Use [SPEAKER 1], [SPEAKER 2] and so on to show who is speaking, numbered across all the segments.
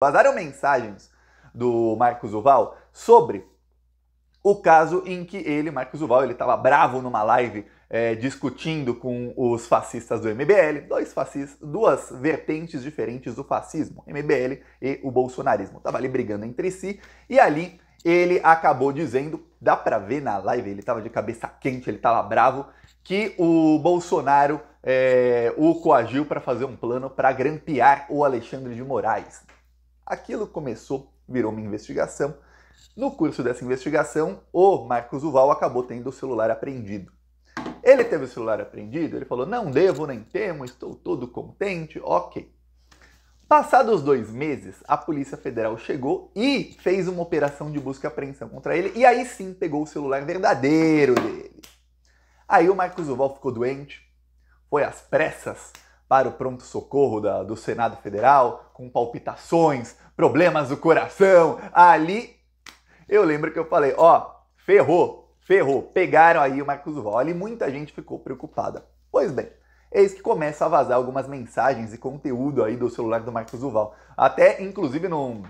[SPEAKER 1] Vazaram mensagens do Marcos Uval sobre o caso em que ele, Marcos Uval, ele estava bravo numa live é, discutindo com os fascistas do MBL, dois fascistas, duas vertentes diferentes do fascismo, MBL e o bolsonarismo. Tava ali brigando entre si e ali ele acabou dizendo, dá para ver na live, ele estava de cabeça quente, ele estava bravo, que o Bolsonaro é, o coagiu para fazer um plano para grampear o Alexandre de Moraes. Aquilo começou, virou uma investigação. No curso dessa investigação, o Marcos Uval acabou tendo o celular apreendido. Ele teve o celular apreendido, ele falou: Não devo, nem temo, estou todo contente, ok. Passados dois meses, a Polícia Federal chegou e fez uma operação de busca e apreensão contra ele, e aí sim pegou o celular verdadeiro dele. Aí o Marcos Uval ficou doente, foi às pressas, para o pronto-socorro do Senado Federal, com palpitações, problemas do coração. Ali eu lembro que eu falei: ó, ferrou, ferrou, pegaram aí o Marcos Duval. Ali muita gente ficou preocupada. Pois bem, eis que começa a vazar algumas mensagens e conteúdo aí do celular do Marcos Duval. Até, inclusive, num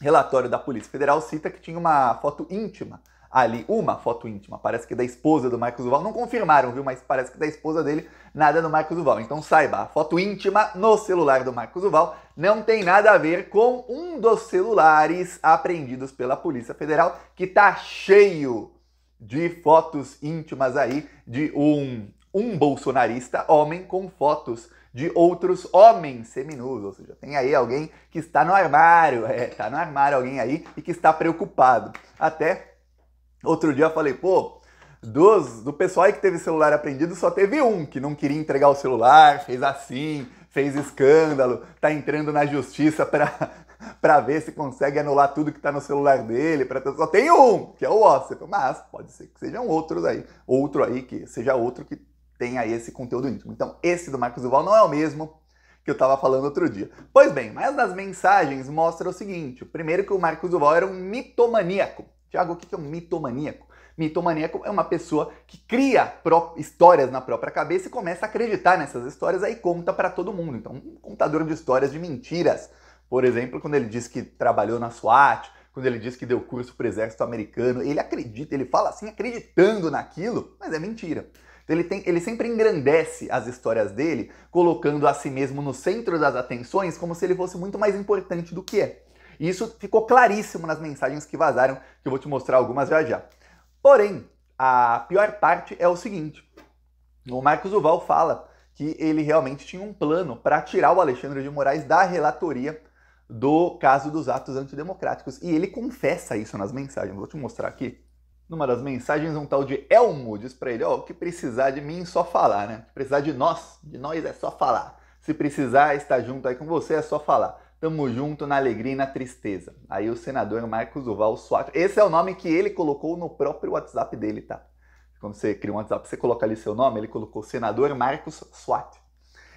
[SPEAKER 1] relatório da Polícia Federal cita que tinha uma foto íntima ali uma foto íntima, parece que da esposa do Marcos Duval, não confirmaram, viu, mas parece que da esposa dele, nada do Marcos Duval. Então saiba, a foto íntima no celular do Marcos Duval não tem nada a ver com um dos celulares apreendidos pela Polícia Federal, que tá cheio de fotos íntimas aí de um um bolsonarista homem com fotos de outros homens seminus, ou seja, tem aí alguém que está no armário, é, está no armário alguém aí e que está preocupado. Até Outro dia eu falei, pô, dos, do pessoal aí que teve celular apreendido, só teve um que não queria entregar o celular, fez assim, fez escândalo, tá entrando na justiça para para ver se consegue anular tudo que está no celular dele, só tem um, que é o Ossip, mas pode ser que sejam outros aí, outro aí que seja outro que tenha esse conteúdo íntimo. Então, esse do Marcos Duval não é o mesmo que eu estava falando outro dia. Pois bem, mas nas mensagens mostra o seguinte, primeiro que o Marcos Duval era um mitomaníaco. Tiago, o que é um mitomaníaco? Mitomaníaco é uma pessoa que cria histórias na própria cabeça e começa a acreditar nessas histórias aí conta para todo mundo. Então, um contador de histórias de mentiras, por exemplo, quando ele diz que trabalhou na SWAT, quando ele diz que deu curso para o exército americano, ele acredita, ele fala assim acreditando naquilo, mas é mentira. ele, tem, ele sempre engrandece as histórias dele, colocando a si mesmo no centro das atenções, como se ele fosse muito mais importante do que é. E isso ficou claríssimo nas mensagens que vazaram, que eu vou te mostrar algumas já já. Porém, a pior parte é o seguinte: o Marcos Duval fala que ele realmente tinha um plano para tirar o Alexandre de Moraes da relatoria do caso dos atos antidemocráticos. E ele confessa isso nas mensagens. Vou te mostrar aqui. Numa das mensagens, um tal de Elmo diz para ele: Ó, oh, o que precisar de mim, só falar, né? O que precisar de nós, de nós é só falar. Se precisar estar junto aí com você, é só falar. Tamo junto na alegria e na tristeza. Aí o senador é Marcos Duval Suárez. Esse é o nome que ele colocou no próprio WhatsApp dele, tá? Quando você cria um WhatsApp, você coloca ali seu nome, ele colocou senador Marcos Suat.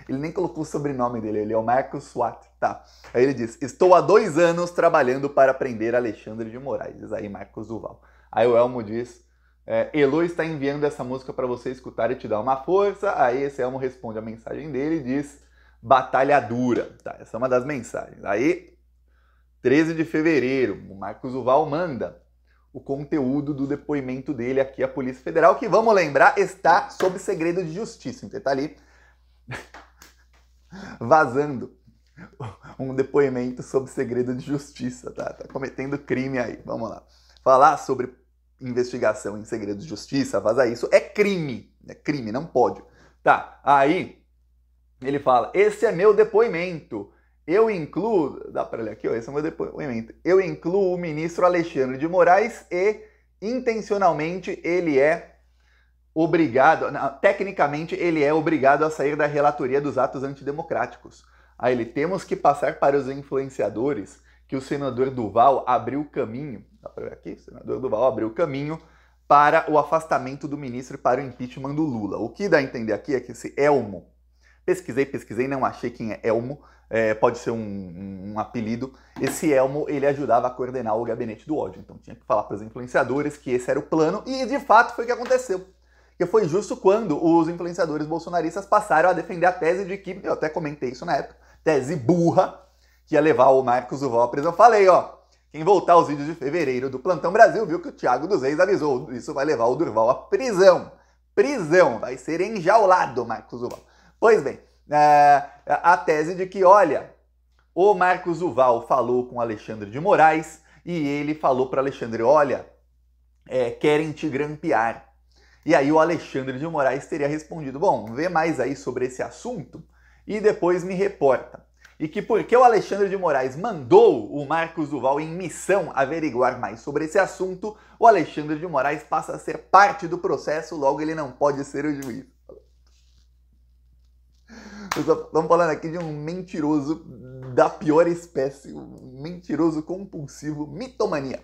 [SPEAKER 1] Ele nem colocou o sobrenome dele, ele é o Marcos Suat, tá? Aí ele diz: Estou há dois anos trabalhando para prender Alexandre de Moraes. Diz aí Marcos Duval. Aí o Elmo diz: é, Elo está enviando essa música para você escutar e te dar uma força. Aí esse Elmo responde a mensagem dele e diz dura, Tá, essa é uma das mensagens. Aí, 13 de fevereiro, o Marcos Uval manda o conteúdo do depoimento dele aqui à Polícia Federal, que vamos lembrar, está sob segredo de justiça. Então, está ali vazando um depoimento sob segredo de justiça, tá? Tá cometendo crime aí. Vamos lá. Falar sobre investigação em segredo de justiça, vazar isso é crime, é crime, não pode. Tá? Aí ele fala: Esse é meu depoimento. Eu incluo. Dá para ler aqui, ó, esse é meu depoimento. Eu incluo o ministro Alexandre de Moraes e, intencionalmente, ele é obrigado. Não, tecnicamente, ele é obrigado a sair da relatoria dos atos antidemocráticos. Aí ele: Temos que passar para os influenciadores que o senador Duval abriu o caminho. Dá para ver aqui? O senador Duval abriu o caminho para o afastamento do ministro e para o impeachment do Lula. O que dá a entender aqui é que esse Elmo Pesquisei, pesquisei, não achei quem é Elmo, é, pode ser um, um, apelido. Esse Elmo, ele ajudava a coordenar o gabinete do ódio. Então tinha que falar para os influenciadores que esse era o plano e de fato foi o que aconteceu. Que foi justo quando os influenciadores bolsonaristas passaram a defender a tese de que, eu até comentei isso na época, tese burra, que ia levar o Marcos Uval prisão. Eu falei, ó, quem voltar aos vídeos de fevereiro do Plantão Brasil viu que o Thiago dos Reis avisou, isso vai levar o Durval à prisão. Prisão, vai ser enjaulado, Marcos Uval. Pois bem, é, a tese de que, olha, o Marcos Uval falou com Alexandre de Moraes e ele falou para Alexandre: olha, é, querem te grampear. E aí o Alexandre de Moraes teria respondido: bom, vê mais aí sobre esse assunto e depois me reporta. E que porque o Alexandre de Moraes mandou o Marcos Duval em missão averiguar mais sobre esse assunto, o Alexandre de Moraes passa a ser parte do processo, logo ele não pode ser o juiz. Estamos falando aqui de um mentiroso da pior espécie, um mentiroso compulsivo, mitomania.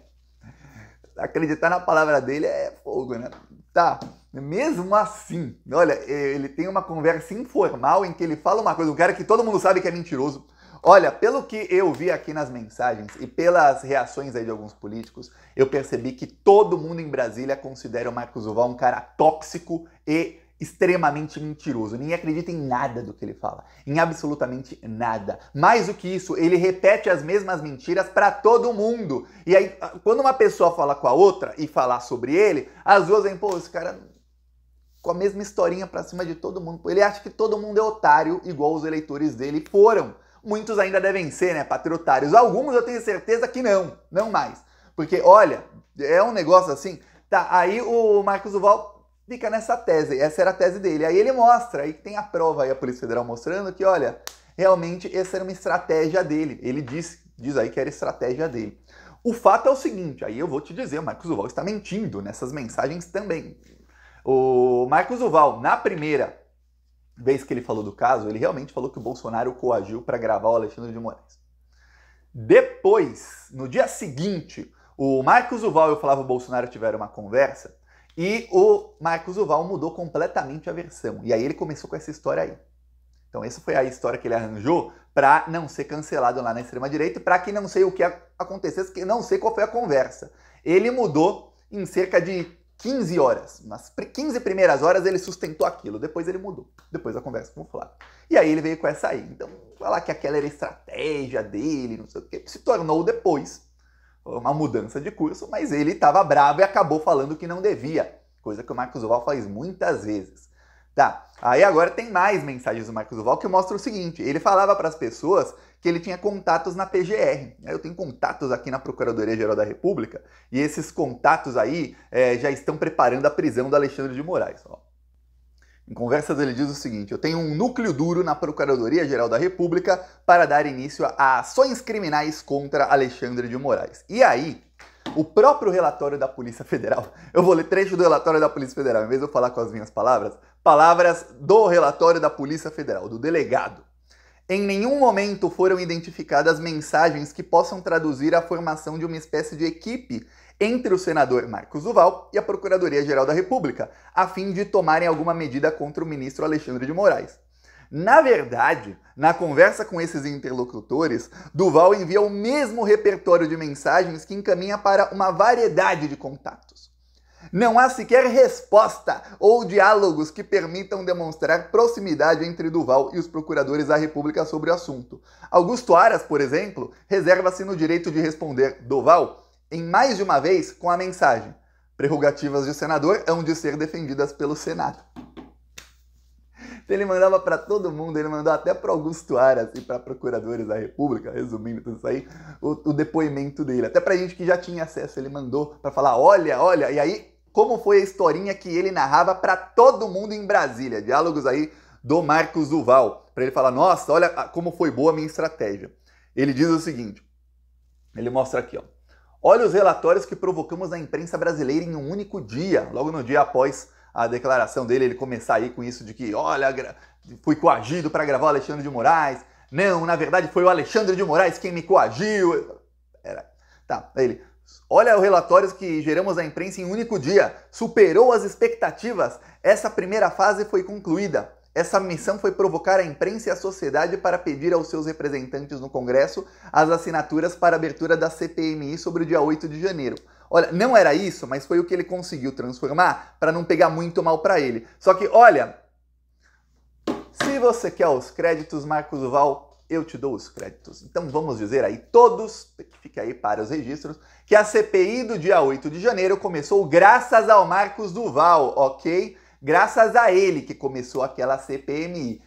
[SPEAKER 1] Acreditar na palavra dele é fogo, né? Tá, mesmo assim, olha, ele tem uma conversa informal em que ele fala uma coisa, um cara que todo mundo sabe que é mentiroso. Olha, pelo que eu vi aqui nas mensagens e pelas reações aí de alguns políticos, eu percebi que todo mundo em Brasília considera o Marcos Duval um cara tóxico e extremamente mentiroso, nem acredita em nada do que ele fala, em absolutamente nada. Mais do que isso, ele repete as mesmas mentiras para todo mundo. E aí, ah, quando uma pessoa fala com a outra e falar sobre ele, as duas vêm, pô, esse cara com a mesma historinha para cima de todo mundo. Ele acha que todo mundo é otário, igual os eleitores dele foram. Muitos ainda devem ser, né, patriotários. Alguns eu tenho certeza que não, não mais. Porque, olha, é um negócio assim. Tá, aí o Marcos Duval fica nessa tese. Essa era a tese dele. Aí ele mostra, aí tem a prova aí, a Polícia Federal mostrando que, olha, realmente essa era uma estratégia dele. Ele diz, diz aí que era estratégia dele. O fato é o seguinte, aí eu vou te dizer, o Marcos Duval está mentindo nessas mensagens também. O Marcos Duval, na primeira vez que ele falou do caso, ele realmente falou que o Bolsonaro coagiu para gravar o Alexandre de Moraes. Depois, no dia seguinte, o Marcos Duval e o Flávio Bolsonaro tiveram uma conversa e o Marcos Uval mudou completamente a versão. E aí ele começou com essa história aí. Então essa foi a história que ele arranjou para não ser cancelado lá na extrema direita, para que não sei o que acontecesse, que não sei qual foi a conversa. Ele mudou em cerca de 15 horas. Nas 15 primeiras horas ele sustentou aquilo, depois ele mudou. Depois a conversa com o Flávio. E aí ele veio com essa aí. Então, falar que aquela era a estratégia dele, não sei o que, se tornou depois uma mudança de curso, mas ele estava bravo e acabou falando que não devia, coisa que o Marcos Duval faz muitas vezes. Tá, aí agora tem mais mensagens do Marcos Duval que mostra o seguinte: ele falava para as pessoas que ele tinha contatos na PGR. Eu tenho contatos aqui na Procuradoria Geral da República e esses contatos aí é, já estão preparando a prisão do Alexandre de Moraes. Ó. Em conversas, ele diz o seguinte: Eu tenho um núcleo duro na Procuradoria-Geral da República para dar início a ações criminais contra Alexandre de Moraes. E aí, o próprio relatório da Polícia Federal, eu vou ler trecho do relatório da Polícia Federal, em vez de eu falar com as minhas palavras, palavras do relatório da Polícia Federal, do delegado. Em nenhum momento foram identificadas mensagens que possam traduzir a formação de uma espécie de equipe entre o senador Marcos Duval e a Procuradoria-Geral da República, a fim de tomarem alguma medida contra o ministro Alexandre de Moraes. Na verdade, na conversa com esses interlocutores, Duval envia o mesmo repertório de mensagens que encaminha para uma variedade de contatos. Não há sequer resposta ou diálogos que permitam demonstrar proximidade entre Duval e os procuradores da República sobre o assunto. Augusto Aras, por exemplo, reserva-se no direito de responder Duval em mais de uma vez com a mensagem: prerrogativas de senador hão de ser defendidas pelo Senado. ele mandava para todo mundo, ele mandou até para Augusto Aras e para procuradores da República, resumindo tudo isso aí, o, o depoimento dele. Até para gente que já tinha acesso, ele mandou para falar: olha, olha, e aí como foi a historinha que ele narrava para todo mundo em Brasília. Diálogos aí do Marcos Duval, para ele falar: "Nossa, olha como foi boa a minha estratégia". Ele diz o seguinte: ele mostra aqui, ó. Olha os relatórios que provocamos na imprensa brasileira em um único dia, logo no dia após a declaração dele, ele começar aí com isso de que, olha, fui coagido para gravar o Alexandre de Moraes. Não, na verdade foi o Alexandre de Moraes quem me coagiu. Era. Tá, ele. Olha o relatório que geramos à imprensa em um único dia. Superou as expectativas. Essa primeira fase foi concluída. Essa missão foi provocar a imprensa e a sociedade para pedir aos seus representantes no Congresso as assinaturas para a abertura da CPMI sobre o dia 8 de janeiro. Olha, não era isso, mas foi o que ele conseguiu transformar para não pegar muito mal para ele. Só que, olha, se você quer os créditos, Marcos Val eu te dou os créditos. Então vamos dizer aí todos, que fique aí para os registros, que a CPI do dia 8 de janeiro começou graças ao Marcos Duval, ok? Graças a ele que começou aquela CPMI.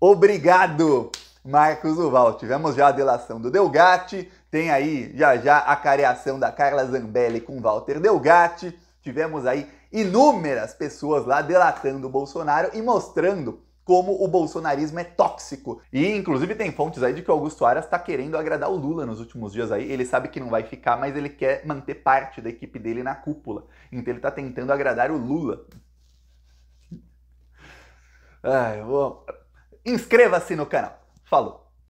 [SPEAKER 1] Obrigado, Marcos Duval. Tivemos já a delação do Delgatti, tem aí já já a careação da Carla Zambelli com Walter Delgatti. Tivemos aí inúmeras pessoas lá delatando o Bolsonaro e mostrando como o bolsonarismo é tóxico. E inclusive tem fontes aí de que o Augusto Aras está querendo agradar o Lula nos últimos dias aí. Ele sabe que não vai ficar, mas ele quer manter parte da equipe dele na cúpula. Então ele está tentando agradar o Lula. Ai, vou... Inscreva-se no canal. Falou!